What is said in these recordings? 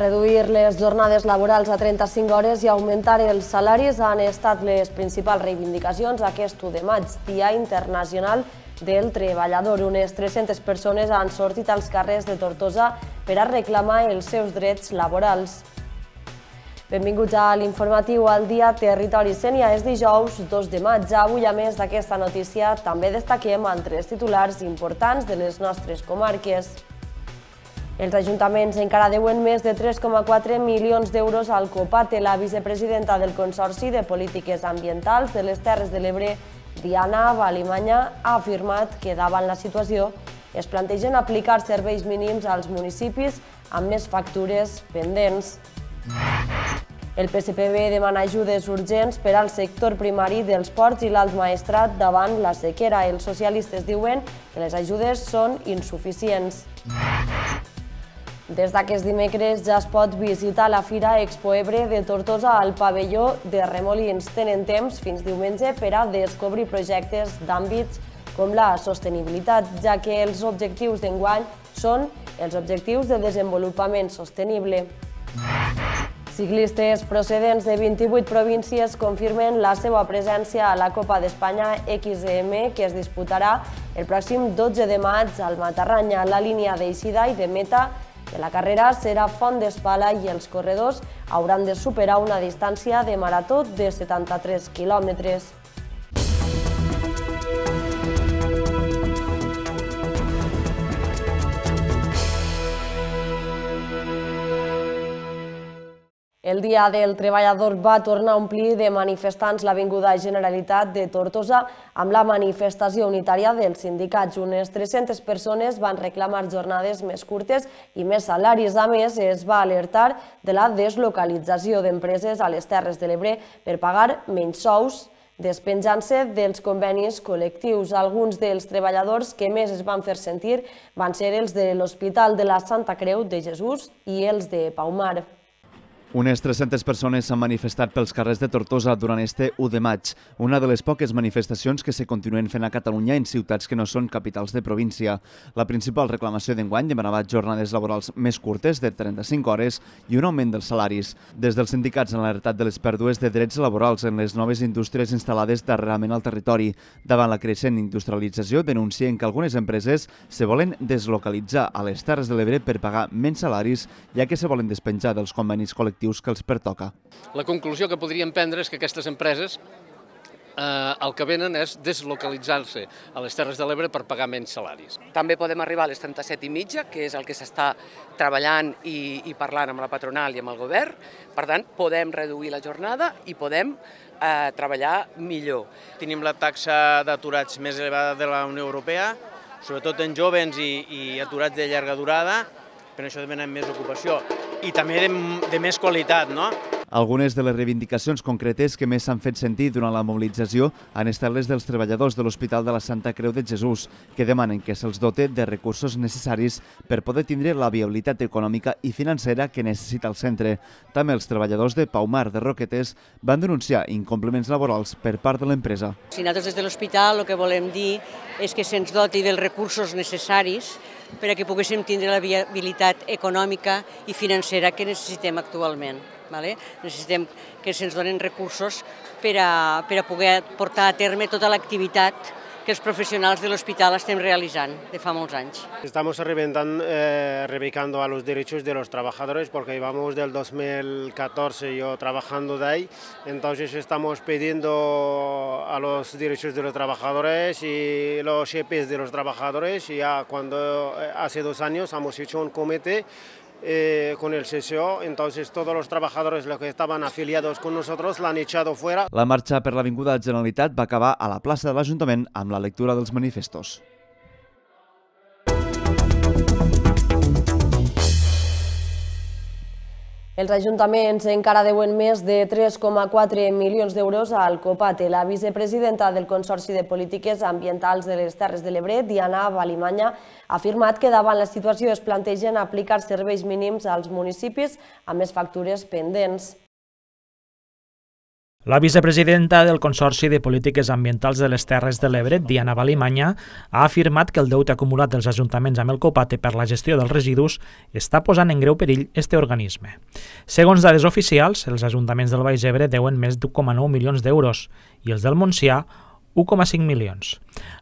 Reduir les jornades laborals a 35 hores i augmentar els salaris han estat les principals reivindicacions aquest 1 de maig, Dia Internacional del Treballador. Unes 300 persones han sortit als carrers de Tortosa per a reclamar els seus drets laborals. Benvinguts a l'informatiu al dia Territori Sènia. És dijous 2 de maig. Avui, a més d'aquesta notícia, també destaquem altres titulars importants de les nostres comarques. Els ajuntaments encara deuen més de 3,4 milions d'euros al COPATE. La vicepresidenta del Consorci de Polítiques Ambientals de les Terres de l'Ebre, Diana Balimanya, ha afirmat que davant la situació es plantegen aplicar serveis mínims als municipis amb més factures pendents. El PSPB demana ajudes urgents per al sector primari dels ports i l'alt maestrat davant la sequera. Els socialistes diuen que les ajudes són insuficients. Des d'aquest dimecres ja es pot visitar la Fira Expo Ebre de Tortosa al pavelló de Remolins. Tenen temps fins diumenge per a descobrir projectes d'àmbits com la sostenibilitat, ja que els objectius d'enguany són els objectius de desenvolupament sostenible. Ciclistes procedents de 28 províncies confirmen la seva presència a la Copa d'Espanya XM que es disputarà el pròxim 12 de maig al Matarranya. La línia d'eixida i de meta de la carrera serà Font d'Espala i els corredors hauran de superar una distància de marató de 73 quilòmetres. El Dia del Treballador va tornar a omplir de manifestants l'Avinguda Generalitat de Tortosa amb la manifestació unitària dels sindicats. Unes 300 persones van reclamar jornades més curtes i més salaris. A més, es va alertar de la deslocalització d'empreses a les Terres de l'Ebre per pagar menys sous despenjant-se dels convenis col·lectius. Alguns dels treballadors que més es van fer sentir van ser els de l'Hospital de la Santa Creu de Jesús i els de Pau Mar. Unes 300 persones s'han manifestat pels carrers de Tortosa durant este 1 de maig, una de les poques manifestacions que se continuen fent a Catalunya en ciutats que no són capitals de província. La principal reclamació d'enguany demanava jornades laborals més curtes, de 35 hores, i un augment dels salaris. Des dels sindicats han alertat de les pèrdues de drets laborals en les noves indústries instal·lades darrerament al territori. Davant la creixent industrialització, denuncien que algunes empreses se volen deslocalitzar a les Terres de l'Ebre per pagar menys salaris, ja que se volen despenjar dels convenis col·lectius col·lectius que els pertoca. La conclusió que podríem prendre és que aquestes empreses eh, el que venen és deslocalitzar-se a les Terres de l'Ebre per pagar menys salaris. També podem arribar a les 37 i mitja, que és el que s'està treballant i, i parlant amb la patronal i amb el govern. Per tant, podem reduir la jornada i podem eh, treballar millor. Tenim la taxa d'aturats més elevada de la Unió Europea, sobretot en jovens i, i aturats de llarga durada, per això demanem més ocupació i també de, de més qualitat. No? Algunes de les reivindicacions concretes que més s'han fet sentir durant la mobilització han estat les dels treballadors de l'Hospital de la Santa Creu de Jesús, que demanen que se'ls dote de recursos necessaris per poder tindre la viabilitat econòmica i financera que necessita el centre. També els treballadors de Paumar de Roquetes van denunciar incompliments laborals per part de l'empresa. Si nosaltres des de l'hospital el que volem dir és que se'ns doti dels recursos necessaris per a que poguéssim tindre la viabilitat econòmica i financera que necessitem actualment. Vale? Necessitem que se'ns donen recursos per a, per a poder portar a terme tota l'activitat que los profesionales del hospital están realizando de fa ranch. Estamos eh, reivindicando, eh, a los derechos de los trabajadores porque llevamos del 2014 yo trabajando de ahí, entonces estamos pidiendo a los derechos de los trabajadores y los EPS de los trabajadores y ya cuando eh, hace dos años hemos hecho un comité Eh, con el CSO, entonces todos los trabajadores los que estaban afiliados con nosotros la han echado fuera. La marxa per l'Avinguda de Generalitat va acabar a la plaça de l'Ajuntament amb la lectura dels manifestos. Els ajuntaments encara deuen més de 3,4 milions d'euros al Copat. La vicepresidenta del Consorci de Polítiques Ambientals de les Terres de l'Ebre, Diana Valimanya, ha afirmat que davant la situació es plantegen aplicar serveis mínims als municipis amb més factures pendents. La vicepresidenta del Consorci de Polítiques Ambientals de les Terres de l'Ebre, Diana Balimanya, ha afirmat que el deute acumulat dels ajuntaments amb el COPATE per la gestió dels residus està posant en greu perill este organisme. Segons dades oficials, els ajuntaments del Baix Ebre deuen més d'1,9 milions d'euros i els del Montsià 1,5 milions.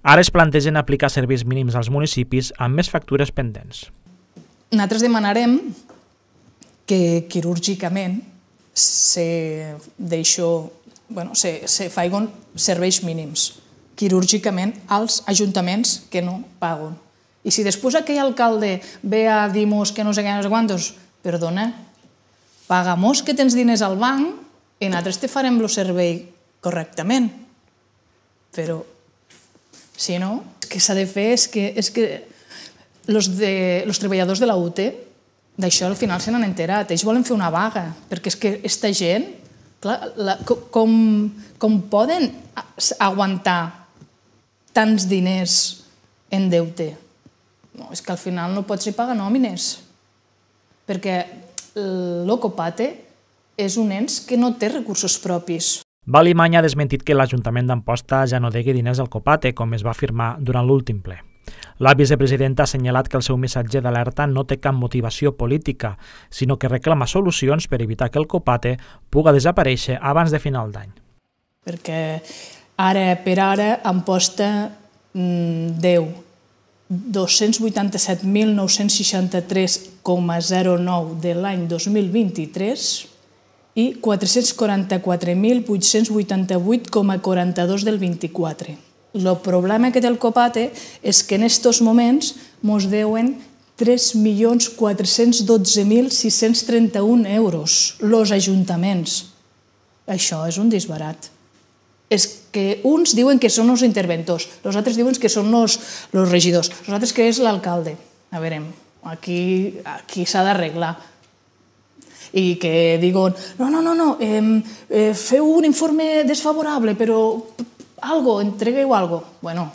Ara es plantegen aplicar serveis mínims als municipis amb més factures pendents. Nosaltres demanarem que quirúrgicament se deixo, bueno, se, se faigon serveis mínims quirúrgicament als ajuntaments que no paguen. I si després aquell alcalde ve a dir-nos que no sé què, no sé quantos, perdona, paga-mos que tens diners al banc i nosaltres te farem el servei correctament. Però, si no, que s'ha de fer és que, és que los, de, los treballadors de la UT D'això al final se n'han enterat. Ells volen fer una vaga, perquè és que aquesta gent, clar, la, com, com poden aguantar tants diners en deute? No, és que al final no pots ni pagar nòmines, perquè l'Ocopate és un ens que no té recursos propis. Valimanya ha desmentit que l'Ajuntament d'Amposta ja no degui diners al Copate, com es va afirmar durant l'últim ple. La vicepresidenta ha assenyalat que el seu missatge d'alerta no té cap motivació política, sinó que reclama solucions per evitar que el copate puga desaparèixer abans de final d'any. Perquè ara per ara em posta 10 287.963,09 de l'any 2023 i 444.888,42 del 24. El problema que té el COPATE és que en aquests moments ens deuen 3.412.631 euros los ajuntaments. Això és un disbarat. És que uns diuen que són els interventors, els altres diuen que són els, els regidors, els altres que és l'alcalde. A veure, aquí, aquí s'ha d'arreglar i que diuen no, no, no, no eh, eh, feu un informe desfavorable, però algo, entregueu algo. Bueno,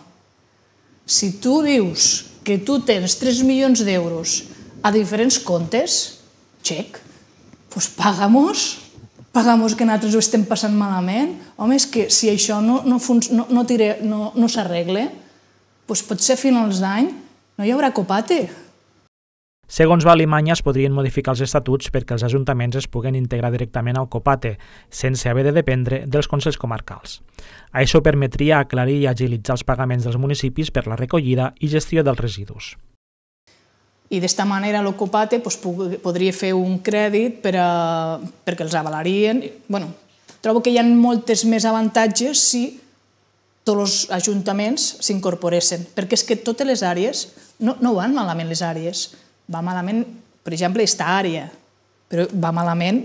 si tu dius que tu tens 3 milions d'euros a diferents comptes, xec, doncs pues pagamos, pagamos que nosaltres ho estem passant malament. Home, és que si això no, no, no, no, tire, no, no s'arregle, doncs potser a finals d'any no hi haurà copate. Segons Valimanya, es podrien modificar els estatuts perquè els ajuntaments es puguen integrar directament al COPATE, sense haver de dependre dels Consells Comarcals. Això permetria aclarir i agilitzar els pagaments dels municipis per la recollida i gestió dels residus i d'esta manera l'ocupate doncs, podria fer un crèdit per a, perquè els avalarien. Bueno, trobo que hi ha moltes més avantatges si tots els ajuntaments s'incorporessin, perquè és que totes les àrees, no, no van malament les àrees, va malament, per exemple, esta àrea, però va malament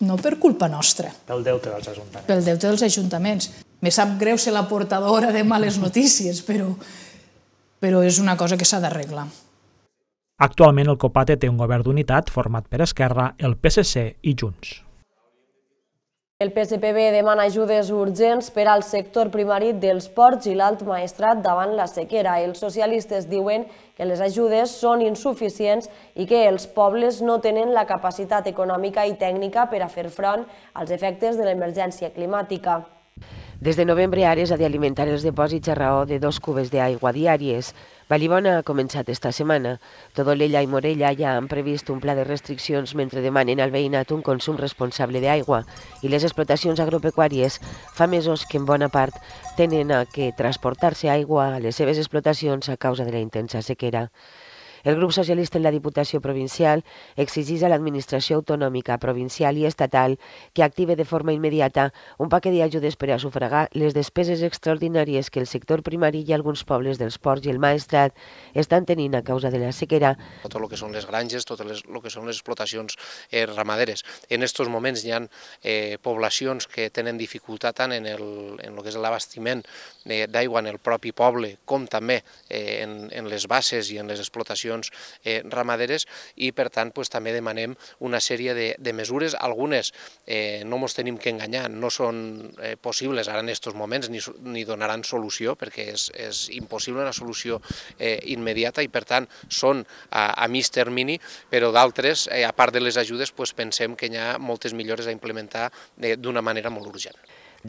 no per culpa nostra. Pel deute dels ajuntaments. Pel deute dels ajuntaments. Me sap greu ser la portadora de males notícies, però, però és una cosa que s'ha d'arreglar. Actualment el COPATE té un govern d'unitat format per Esquerra, el PSC i Junts. El PSPB demana ajudes urgents per al sector primari dels ports i l'alt maestrat davant la sequera. Els socialistes diuen que les ajudes són insuficients i que els pobles no tenen la capacitat econòmica i tècnica per a fer front als efectes de l'emergència climàtica. Des de novembre, Ares ha d'alimentar els depòsits a raó de dos cubes d'aigua diàries. Vallibona ha començat esta setmana. l'Ella i Morella ja han previst un pla de restriccions mentre demanen al veïnat un consum responsable d'aigua i les explotacions agropecuàries fa mesos que en bona part tenen a que transportar-se aigua a les seves explotacions a causa de la intensa sequera. El grup socialista en la Diputació Provincial exigís a l'administració autonòmica, provincial i estatal que active de forma immediata un paquet d'ajudes per a sufragar les despeses extraordinàries que el sector primari i alguns pobles dels ports i el maestrat estan tenint a causa de la sequera. Tot el que són les granges, tot el que són les explotacions eh, ramaderes. En aquests moments hi ha eh, poblacions que tenen dificultat tant en el, en el que és l'abastiment eh, d'aigua en el propi poble com també eh, en, en les bases i en les explotacions explotacions eh, ramaderes i per tant pues, també demanem una sèrie de, de mesures, algunes eh, no ens tenim que enganyar, no són eh, possibles ara en aquests moments ni, ni donaran solució perquè és, és impossible una solució eh, immediata i per tant són a, a mig termini, però d'altres, eh, a part de les ajudes, pues, pensem que hi ha moltes millores a implementar eh, d'una manera molt urgent.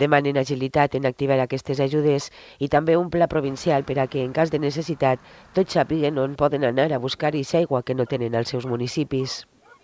Demanen agilitat en activar aquestes ajudes i també un pla provincial per a que, en cas de necessitat, tots sàpiguen on poden anar a buscar aigua que no tenen als seus municipis.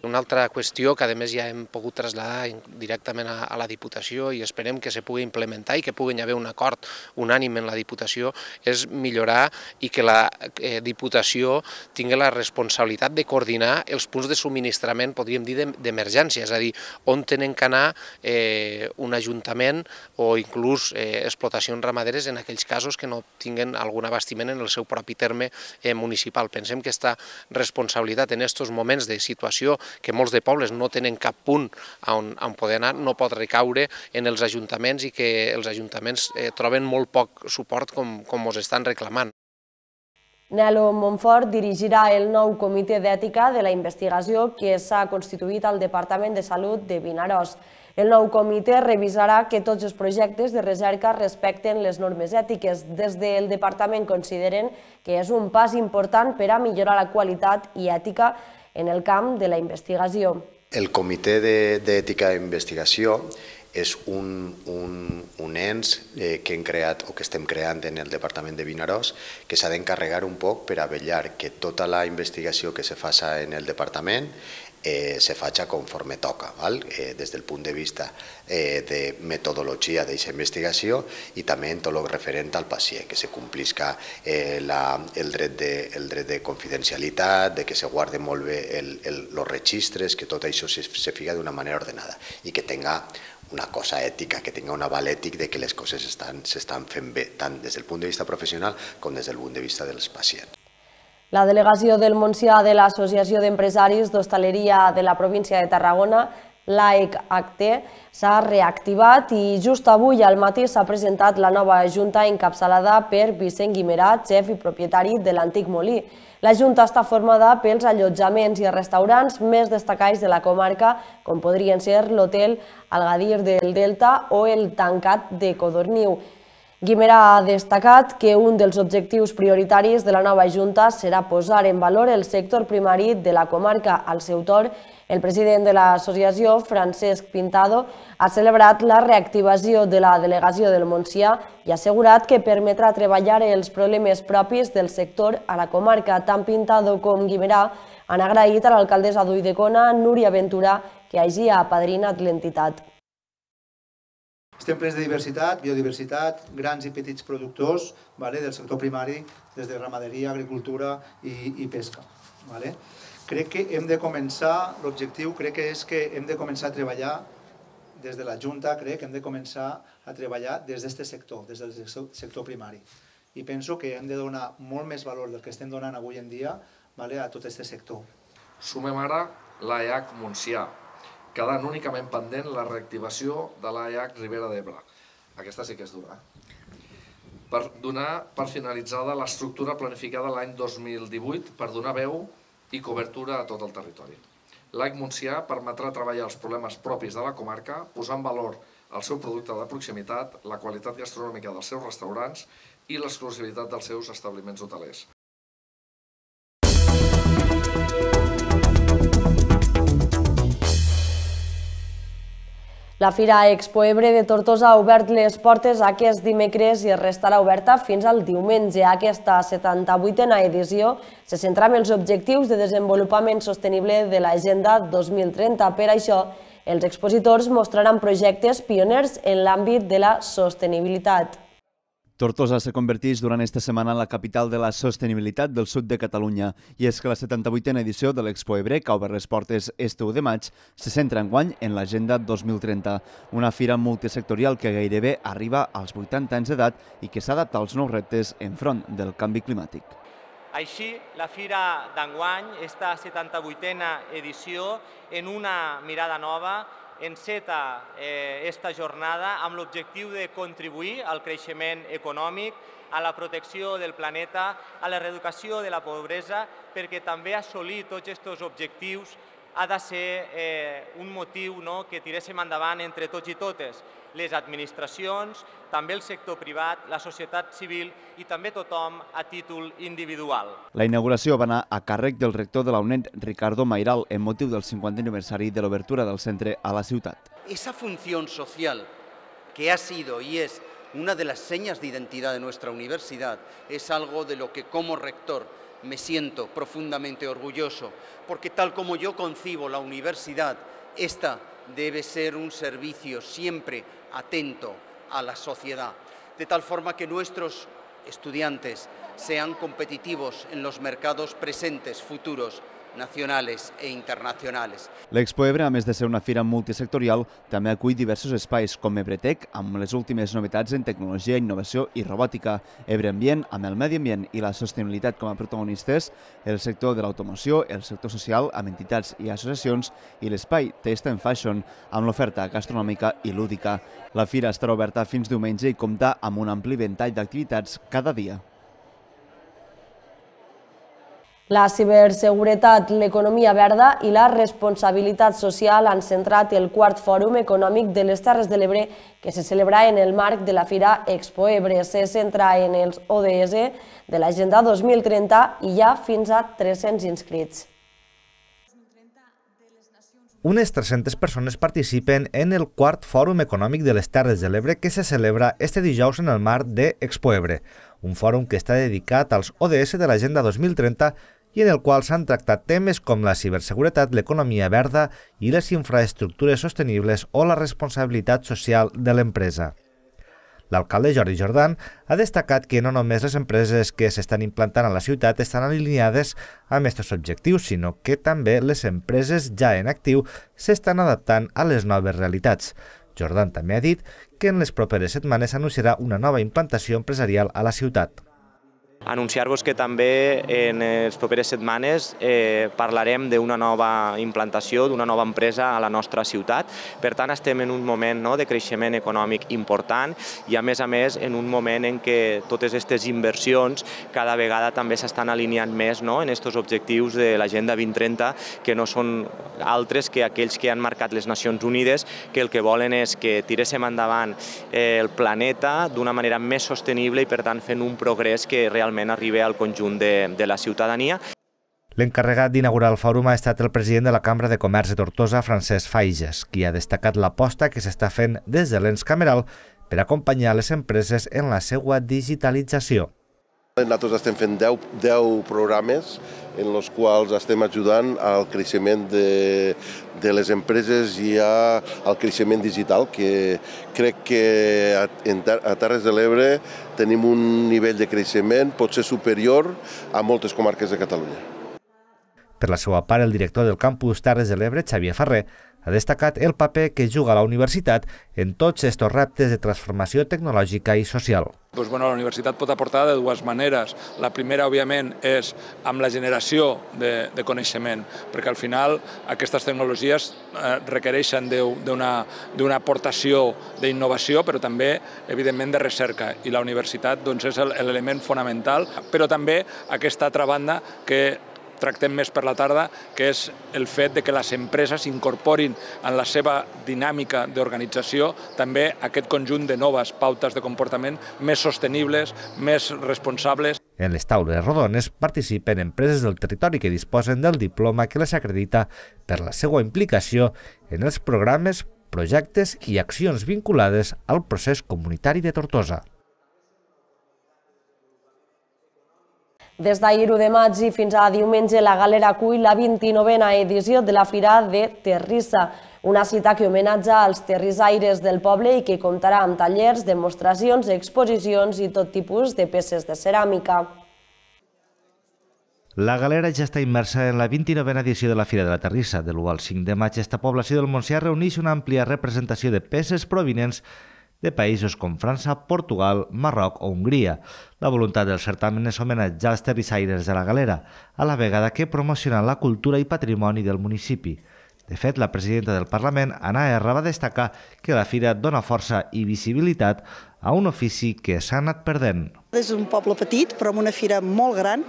Una altra qüestió que a més ja hem pogut traslladar directament a, la Diputació i esperem que se pugui implementar i que pugui haver un acord unànim en la Diputació és millorar i que la eh, Diputació tingui la responsabilitat de coordinar els punts de subministrament, podríem dir, d'emergència, és a dir, on tenen que anar eh, un ajuntament o inclús eh, explotacions ramaderes en aquells casos que no tinguen algun abastiment en el seu propi terme eh, municipal. Pensem que aquesta responsabilitat en aquests moments de situació que molts de pobles no tenen cap punt on, on poder anar, no pot recaure en els ajuntaments i que els ajuntaments eh, troben molt poc suport com, com us estan reclamant. Nelo Monfort dirigirà el nou comitè d'ètica de la investigació que s'ha constituït al Departament de Salut de Vinaròs. El nou comitè revisarà que tots els projectes de recerca respecten les normes ètiques. Des del departament consideren que és un pas important per a millorar la qualitat i ètica en el camp de la investigació. El Comitè d'Ètica i Investigació és un, un, un ens eh, que hem creat o que estem creant en el Departament de Vinaròs que s'ha d'encarregar un poc per a vellar que tota la investigació que se faça en el Departament eh, se faccia conforme toca, val? Eh, des del punt de vista eh, de metodologia d'aquesta investigació i també en tot el referent al pacient, que se complisca eh, la, el, dret de, el dret de confidencialitat, de que se guarde molt bé els registres, que tot això se, se fica d'una manera ordenada i que tenga una cosa ètica, que tinga un aval ètic de que les coses s'estan fent bé, tant des del punt de vista professional com des del punt de vista dels pacients. La delegació del Montsià de l'Associació d'Empresaris d'Hostaleria de la província de Tarragona, l'AEC ACT, s'ha reactivat i just avui al matí s'ha presentat la nova Junta encapçalada per Vicent Guimerà, xef i propietari de l'antic Molí. La Junta està formada pels allotjaments i restaurants més destacats de la comarca, com podrien ser l'hotel Algadir del Delta o el tancat de Codorniu. Guimerà ha destacat que un dels objectius prioritaris de la nova Junta serà posar en valor el sector primari de la comarca. Al seu torn, el president de l'associació, Francesc Pintado, ha celebrat la reactivació de la delegació del Montsià i ha assegurat que permetrà treballar els problemes propis del sector a la comarca. Tant Pintado com Guimerà han agraït a l'alcaldessa d'Uidecona, Núria Ventura, que hagi apadrinat l'entitat. Estem plens de diversitat, biodiversitat, grans i petits productors vale, del sector primari, des de ramaderia, agricultura i, i pesca. Vale? Crec que hem de començar, l'objectiu crec que és que hem de començar a treballar des de la Junta, crec que hem de començar a treballar des d'aquest sector, des del sector primari. I penso que hem de donar molt més valor del que estem donant avui en dia vale, a tot aquest sector. Sumem ara l'AEAC Montsià, quedant únicament pendent la reactivació de l'AEH Ribera d'Ebre. Aquesta sí que és dura. Eh? Per donar per finalitzada l'estructura planificada l'any 2018 per donar veu i cobertura a tot el territori. L'AIC Montsià permetrà treballar els problemes propis de la comarca, posant valor el seu producte de proximitat, la qualitat gastronòmica dels seus restaurants i l'exclusivitat dels seus establiments hotelers. La Fira Expo Ebre de Tortosa ha obert les portes aquest dimecres i restarà oberta fins al diumenge. Aquesta 78a edició se centra en els objectius de desenvolupament sostenible de l'Agenda 2030. Per això, els expositors mostraran projectes pioners en l'àmbit de la sostenibilitat. Tortosa se converteix durant esta setmana en la capital de la sostenibilitat del sud de Catalunya i és que la 78a edició de l'Expo Ebre, que obre les portes este 1 de maig, se centra en guany en l'Agenda 2030, una fira multisectorial que gairebé arriba als 80 anys d'edat i que s'adapta als nous reptes enfront del canvi climàtic. Així, la fira d'enguany, esta 78a edició, en una mirada nova, enceta eh, esta jornada amb l'objectiu de contribuir al creixement econòmic, a la protecció del planeta, a la reeducació de la pobresa, perquè també assolir tots aquests objectius ha de ser eh, un motiu no?, que tiréssim endavant entre tots i totes. ...las administraciones, también el sector privado... la sociedad civil y también tothom a título individual. La inauguración va a càrrec del rector de la UNED, Ricardo Mairal, en motivo del 50 aniversario... de la abertura del centro a la ciudad. Esa función social que ha sido y es una de las señas de identidad de nuestra universidad es algo de lo que como rector me siento profundamente orgulloso, porque tal como yo concibo la universidad, esta debe ser un servicio siempre atento a la sociedad, de tal forma que nuestros estudiantes sean competitivos en los mercados presentes, futuros, nacionales e internacionales. Ebre, a més de ser una fira multisectorial, també acull diversos espais com Ebretec, amb les últimes novetats en tecnologia, innovació i robòtica, Ebreambient, amb el medi ambient i la sostenibilitat com a protagonistes, el sector de l'automoció, el sector social, amb entitats i associacions, i l'espai Taste and Fashion, amb l'oferta gastronòmica i lúdica. La fira estarà oberta fins diumenge i compta amb un ampli ventall d'activitats cada dia. La ciberseguretat, l'economia verda i la responsabilitat social han centrat el quart fòrum econòmic de les Terres de l'Ebre que se celebra en el marc de la Fira Expo Ebre. Se centra en els ODS de l'Agenda 2030 i hi ha fins a 300 inscrits. Unes 300 persones participen en el quart Fòrum Econòmic de les Terres de l'Ebre que se celebra este dijous en el marc de Expo Ebre, un fòrum que està dedicat als ODS de l'Agenda 2030 i en el qual s'han tractat temes com la ciberseguretat, l'economia verda i les infraestructures sostenibles o la responsabilitat social de l'empresa. L'alcalde Jordi Jordan ha destacat que no només les empreses que s'estan implantant a la ciutat estan alineades amb aquests objectius, sinó que també les empreses ja en actiu s'estan adaptant a les noves realitats. Jordan també ha dit que en les properes setmanes anunciarà una nova implantació empresarial a la ciutat. Anunciar-vos que també en les properes setmanes eh, parlarem d'una nova implantació, d'una nova empresa a la nostra ciutat. Per tant, estem en un moment no, de creixement econòmic important i, a més a més, en un moment en què totes aquestes inversions cada vegada també s'estan alineant més no, en aquests objectius de l'Agenda 2030, que no són altres que aquells que han marcat les Nacions Unides, que el que volen és que tiréssim endavant eh, el planeta d'una manera més sostenible i, per tant, fent un progrés que realment realment arribi al conjunt de, de la ciutadania. L'encarregat d'inaugurar el fòrum ha estat el president de la Cambra de Comerç de Tortosa, Francesc Faiges, qui ha destacat l'aposta que s'està fent des de l'ens cameral per acompanyar les empreses en la seva digitalització. Nosaltres estem fent 10, 10 programes en els quals estem ajudant al creixement de, de les empreses i a, al creixement digital, que crec que a, a Terres de l'Ebre tenim un nivell de creixement potser superior a moltes comarques de Catalunya. Per la seva part, el director del campus Terres de l'Ebre, Xavier Ferrer, ha destacat el paper que juga la universitat en tots aquests reptes de transformació tecnològica i social. Pues bueno, la universitat pot aportar de dues maneres. La primera, òbviament, és amb la generació de, de coneixement, perquè al final aquestes tecnologies eh, requereixen d'una aportació d'innovació, però també, evidentment, de recerca. I la universitat doncs, és l'element fonamental, però també aquesta altra banda que tractem més per la tarda, que és el fet de que les empreses incorporin en la seva dinàmica d'organització també aquest conjunt de noves pautes de comportament més sostenibles, més responsables. En les taules rodones participen empreses del territori que disposen del diploma que les acredita per la seva implicació en els programes, projectes i accions vinculades al procés comunitari de Tortosa. Des d'ahir 1 de maig i fins a diumenge la galera acull la 29a edició de la Fira de Terrissa, una cita que homenatja als terrissaires del poble i que comptarà amb tallers, demostracions, exposicions i tot tipus de peces de ceràmica. La galera ja està immersa en la 29a edició de la Fira de la Terrissa. De l'1 al 5 de maig, aquesta població del Montsià reuneix una àmplia representació de peces provenients de països com França, Portugal, Marroc o Hongria. La voluntat del certamen és homenatjar els terrissaires de la galera, a la vegada que promocionen la cultura i patrimoni del municipi. De fet, la presidenta del Parlament, Anna Erra, va destacar que la fira dona força i visibilitat a un ofici que s'ha anat perdent. És un poble petit, però amb una fira molt gran,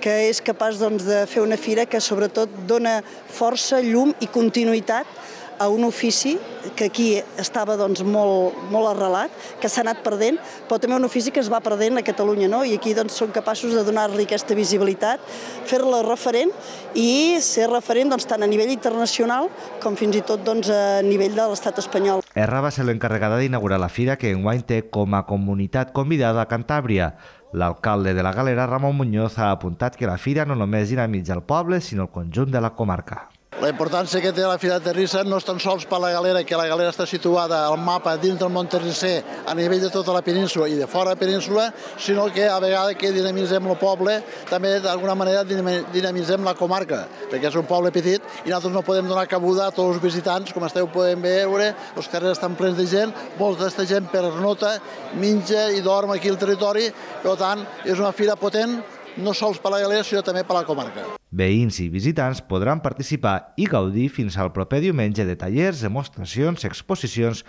que és capaç doncs, de fer una fira que sobretot dona força, llum i continuïtat a un ofici que aquí estava doncs, molt, molt arrelat, que s'ha anat perdent, però també un ofici que es va perdent a Catalunya, no? i aquí doncs, són capaços de donar-li aquesta visibilitat, fer-la referent i ser referent doncs, tant a nivell internacional com fins i tot doncs, a nivell de l'estat espanyol. Erra va ser l'encarregada d'inaugurar la fira que enguany té com a comunitat convidada a Cantàbria. L'alcalde de la Galera, Ramon Muñoz, ha apuntat que la fira no només dinamitza el poble, sinó el conjunt de la comarca. La importància que té la Fira de Terrissa no és tan sols per la galera, que la galera està situada al mapa dins del món terrisser a nivell de tota la península i de fora de península, sinó que a vegades que dinamitzem el poble també d'alguna manera dinamitzem la comarca, perquè és un poble petit i nosaltres no podem donar cabuda a tots els visitants, com esteu podent veure, els carrers estan plens de gent, molta d'aquesta gent per nota menja i dorm aquí al territori, per tant és una fira potent no sols per la galera sinó també per la comarca. Veïns i visitants podran participar i gaudir fins al proper diumenge de tallers, demostracions, exposicions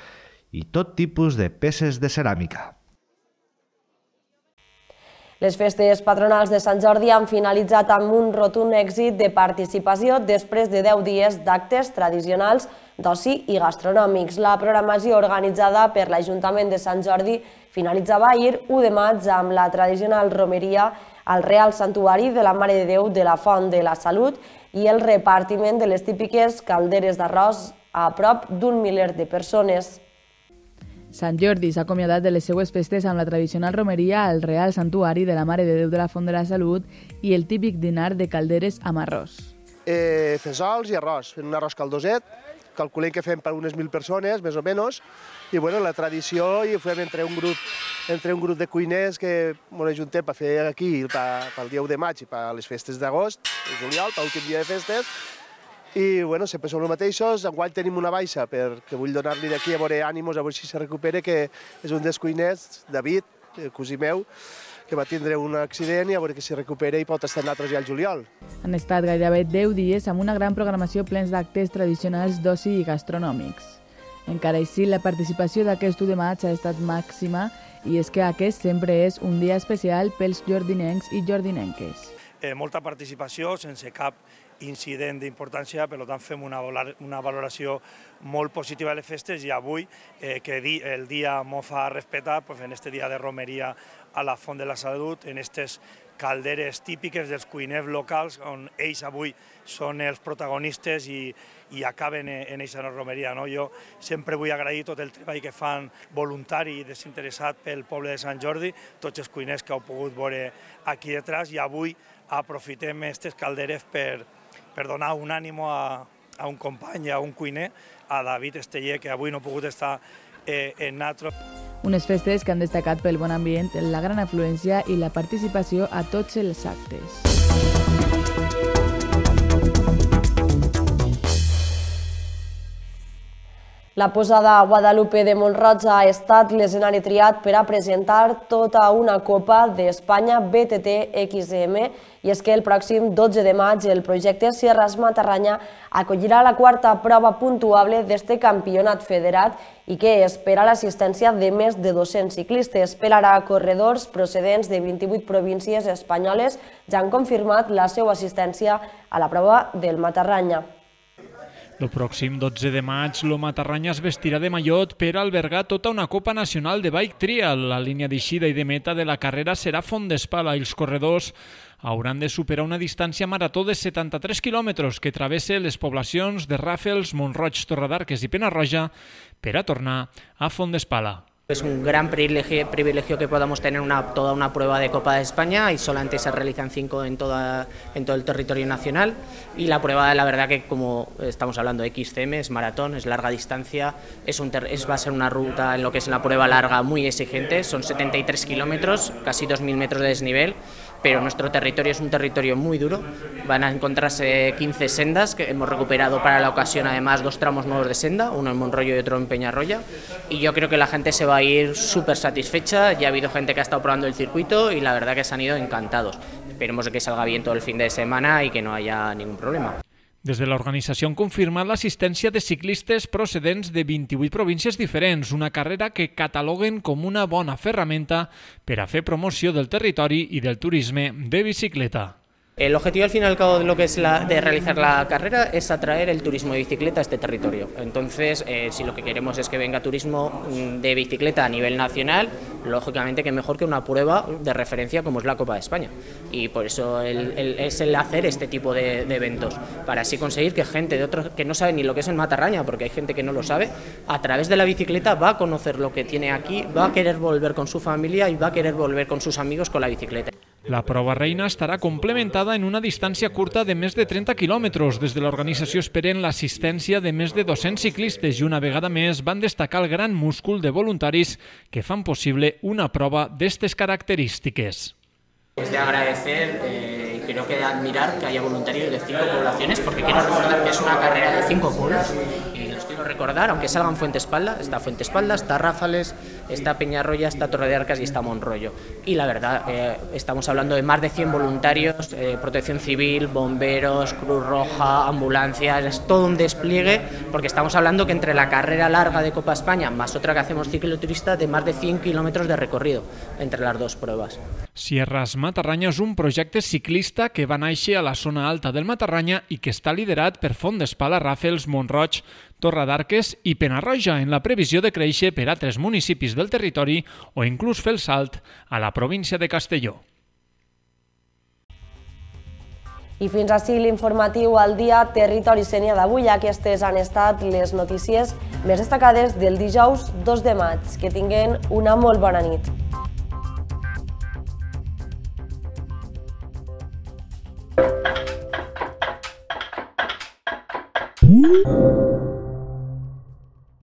i tot tipus de peces de ceràmica. Les festes patronals de Sant Jordi han finalitzat amb un rotund èxit de participació després de 10 dies d'actes tradicionals d'oci i gastronòmics. La programació organitzada per l'Ajuntament de Sant Jordi finalitzava ahir 1 de maig amb la tradicional romeria al Real Santuari de la Mare de Déu de la Font de la Salut i el repartiment de les típiques calderes d'arròs a prop d'un miler de persones. Sant Jordi s'ha acomiadat de les seues festes amb la tradicional romeria al Real Santuari de la Mare de Déu de la Font de la Salut i el típic dinar de calderes amb arròs. Eh, fesols i arròs, fent un arròs caldoset, calculem que fem per unes mil persones, més o menys, i bueno, la tradició i ho fem entre un grup, entre un grup de cuiners que ens ajuntem per fer aquí pel dia 1 de maig i per les festes d'agost, juliol, per l'últim dia de festes, i, bueno, sempre som els mateixos. guany tenim una baixa, perquè vull donar-li d'aquí a veure ànimos, a veure si se recupera, que és un dels cuiners, David, eh, cosí meu, que va tindre un accident i a veure que s'hi recupera i pot estar nosaltres ja al juliol. Han estat gairebé 10 dies amb una gran programació plens d'actes tradicionals d'oci i gastronòmics. Encara així, la participació d'aquest 1 de maig ha estat màxima i és que aquest sempre és un dia especial pels jordinencs i jordinenques. Eh, molta participació, sense cap incident d'importància, per tant fem una, una valoració molt positiva de les festes i avui, eh, que el dia m'ho fa respectar, pues, en este dia de romeria a la Font de la Salut, en aquestes calderes típiques dels cuiners locals, on ells avui són els protagonistes i, i acaben en aquesta romeria. No? Jo sempre vull agrair tot el treball que fan voluntari i desinteressat pel poble de Sant Jordi, tots els cuiners que heu pogut veure aquí detrás, i avui aprofitem aquestes calderes per, per donar un ànimo a, a un company, a un cuiner, a David Esteller, que avui no ha pogut estar eh, en Natro. Unes festes que han destacat pel bon ambient, la gran afluència i la participació a tots els actes. La posa de Guadalupe de Montroig ha estat l'escenari triat per a presentar tota una Copa d'Espanya BTT XM i és que el pròxim 12 de maig el projecte Sierras Matarranya acollirà la quarta prova puntuable d'este campionat federat i que espera l'assistència de més de 200 ciclistes. Esperarà corredors procedents de 28 províncies espanyoles ja han confirmat la seva assistència a la prova del Matarranya. El pròxim 12 de maig, l'Home Terranya es vestirà de mallot per albergar tota una Copa Nacional de Bike Trial. La línia d'eixida i de meta de la carrera serà Font d'Espala i els corredors hauran de superar una distància marató de 73 quilòmetres que travessa les poblacions de Ràfels, Montroig, Torredarques i Roja per a tornar a Font d'Espala. Es un gran privilegio, privilegio, que podamos tener una, toda una prueba de Copa de España y solamente se realizan cinco en, toda, en todo el territorio nacional y la prueba, la verdad que como estamos hablando de XCM, es maratón, es larga distancia, es, un va a ser una ruta en lo que es una prueba larga muy exigente, son 73 kilómetros, casi 2.000 metros de desnivel, pero nuestro territorio es un territorio muy duro, van a encontrarse 15 sendas que hemos recuperado para la ocasión además dos tramos nuevos de senda, uno en Monroyo y otro en Peñarroya y yo creo que la gente se va a ir súper satisfecha, ya ha habido gente que ha estado probando el circuito y la verdad que se han ido encantados. Esperemos que salga bien todo el fin de semana y que no haya ningún problema. Des de l'organització han confirmat l'assistència de ciclistes procedents de 28 províncies diferents, una carrera que cataloguen com una bona ferramenta per a fer promoció del territori i del turisme de bicicleta. El objetivo al fin y al cabo de lo que es la, de realizar la carrera es atraer el turismo de bicicleta a este territorio. Entonces, eh, si lo que queremos es que venga turismo mm, de bicicleta a nivel nacional, lógicamente que mejor que una prueba de referencia como es la Copa de España. Y por eso es el hacer este tipo de, eventos, para así conseguir que gente de otros que no sabe ni lo que es en Matarraña, porque hay gente que no lo sabe, a través de la bicicleta va a conocer lo que tiene aquí, va a querer volver con su familia y va a querer volver con sus amigos con la bicicleta. La prova reina estarà complementada en una distància curta de més de 30 quilòmetres. Des de l'organització esperen l'assistència de més de 200 ciclistes i una vegada més van destacar el gran múscul de voluntaris que fan possible una prova d'aquestes característiques. Es de agradecer, eh, creo que de admirar que haya voluntarios de cinco poblaciones, porque quiero recordar que es una carrera de cinco pueblos y los recordar, aunque salgan Fuente Espalda, está Fuente Espalda, está Ráfales, está Peñarroya, está Torre de Arcas y está Monroyo. Y la verdad, eh, estamos hablando de más de 100 voluntarios, eh, protección civil, bomberos, Cruz Roja, ambulancias, es todo un despliegue, porque estamos hablando que entre la carrera larga de Copa España más otra que hacemos cicloturista, de más de 100 kilómetros de recorrido entre las dos pruebas. Sierras Matarraña es un proyecto ciclista que va néixer a la zona alta del Matarraña y que está liderado por Font d'Espala Ràfels Montroig, Torre d'Arques i Penarroja en la previsió de créixer per a tres municipis del territori o inclús fer el salt a la província de Castelló. I fins així l'informatiu al dia Territori Senia d'avui. Aquestes han estat les notícies més destacades del dijous 2 de maig. Que tinguen una molt bona nit. Mm-hmm.